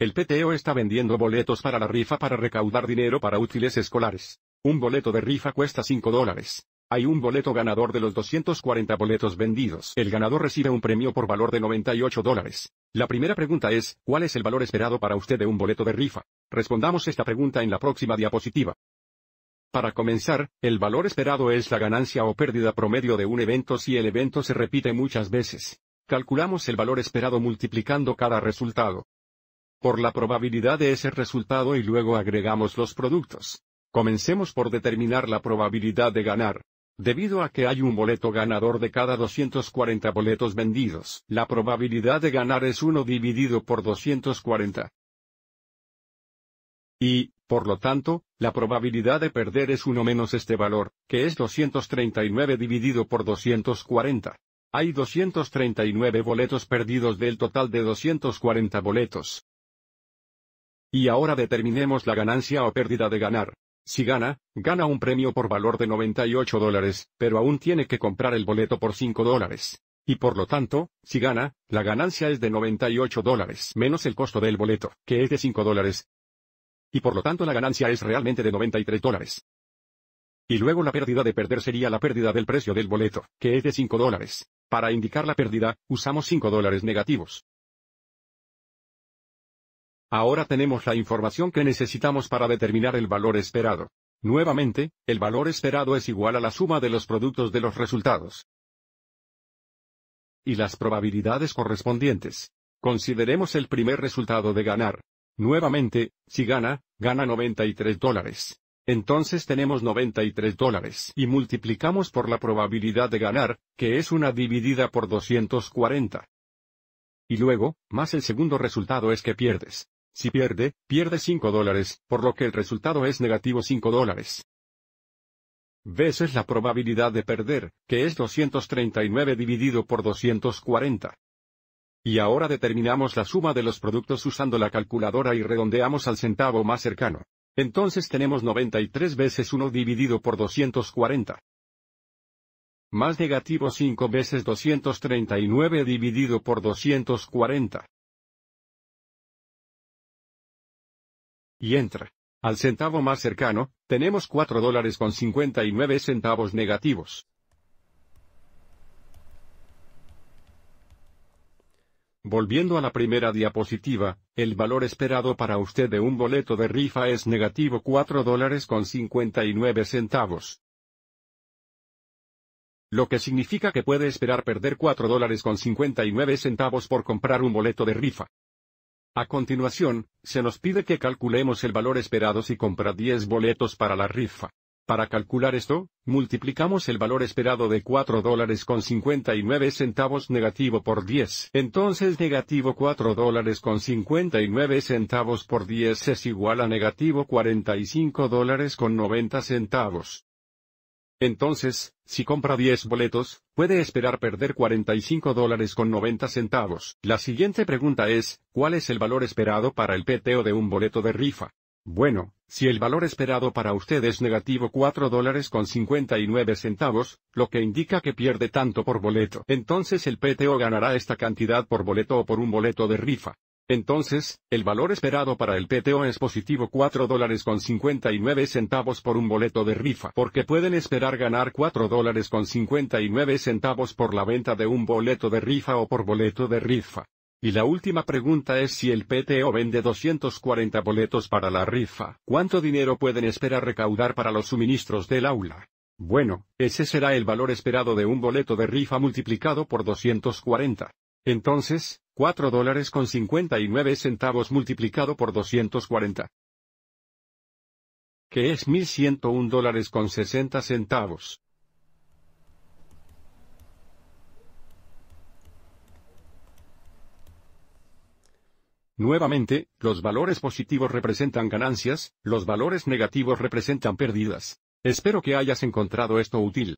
El PTO está vendiendo boletos para la rifa para recaudar dinero para útiles escolares. Un boleto de rifa cuesta 5 dólares. Hay un boleto ganador de los 240 boletos vendidos. El ganador recibe un premio por valor de 98 dólares. La primera pregunta es, ¿cuál es el valor esperado para usted de un boleto de rifa? Respondamos esta pregunta en la próxima diapositiva. Para comenzar, el valor esperado es la ganancia o pérdida promedio de un evento si el evento se repite muchas veces. Calculamos el valor esperado multiplicando cada resultado por la probabilidad de ese resultado y luego agregamos los productos. Comencemos por determinar la probabilidad de ganar. Debido a que hay un boleto ganador de cada 240 boletos vendidos, la probabilidad de ganar es 1 dividido por 240. Y, por lo tanto, la probabilidad de perder es 1 menos este valor, que es 239 dividido por 240. Hay 239 boletos perdidos del total de 240 boletos. Y ahora determinemos la ganancia o pérdida de ganar. Si gana, gana un premio por valor de 98 dólares, pero aún tiene que comprar el boleto por 5 dólares. Y por lo tanto, si gana, la ganancia es de 98 dólares menos el costo del boleto, que es de 5 dólares. Y por lo tanto la ganancia es realmente de 93 dólares. Y luego la pérdida de perder sería la pérdida del precio del boleto, que es de 5 dólares. Para indicar la pérdida, usamos 5 dólares negativos. Ahora tenemos la información que necesitamos para determinar el valor esperado. Nuevamente, el valor esperado es igual a la suma de los productos de los resultados y las probabilidades correspondientes. Consideremos el primer resultado de ganar. Nuevamente, si gana, gana 93 dólares. Entonces tenemos 93 dólares y multiplicamos por la probabilidad de ganar, que es una dividida por 240. Y luego, más el segundo resultado es que pierdes. Si pierde, pierde 5 dólares, por lo que el resultado es negativo 5 dólares. Veces la probabilidad de perder, que es 239 dividido por 240. Y ahora determinamos la suma de los productos usando la calculadora y redondeamos al centavo más cercano. Entonces tenemos 93 veces 1 dividido por 240. Más negativo 5 veces 239 dividido por 240. Y entra. Al centavo más cercano, tenemos 4 dólares con 59 centavos negativos. Volviendo a la primera diapositiva, el valor esperado para usted de un boleto de rifa es negativo 4 dólares con 59 centavos. Lo que significa que puede esperar perder 4 dólares con 59 centavos por comprar un boleto de rifa. A continuación, se nos pide que calculemos el valor esperado si compra 10 boletos para la rifa. Para calcular esto, multiplicamos el valor esperado de 4 dólares con 59 centavos negativo por 10. Entonces negativo 4 dólares con 59 centavos por 10 es igual a negativo 45 dólares con 90 centavos. Entonces, si compra 10 boletos, puede esperar perder 45 dólares con 90 centavos. La siguiente pregunta es, ¿cuál es el valor esperado para el PTO de un boleto de rifa? Bueno, si el valor esperado para usted es negativo 4 dólares con 59 centavos, lo que indica que pierde tanto por boleto. Entonces el PTO ganará esta cantidad por boleto o por un boleto de rifa. Entonces, el valor esperado para el PTO es positivo 4 dólares con 59 centavos por un boleto de rifa, porque pueden esperar ganar 4 dólares con 59 centavos por la venta de un boleto de rifa o por boleto de rifa. Y la última pregunta es si el PTO vende 240 boletos para la rifa, ¿cuánto dinero pueden esperar recaudar para los suministros del aula? Bueno, ese será el valor esperado de un boleto de rifa multiplicado por 240. Entonces, 4 dólares con 59 centavos multiplicado por 240. Que es 1.101 dólares con 60 centavos. Nuevamente, los valores positivos representan ganancias, los valores negativos representan pérdidas. Espero que hayas encontrado esto útil.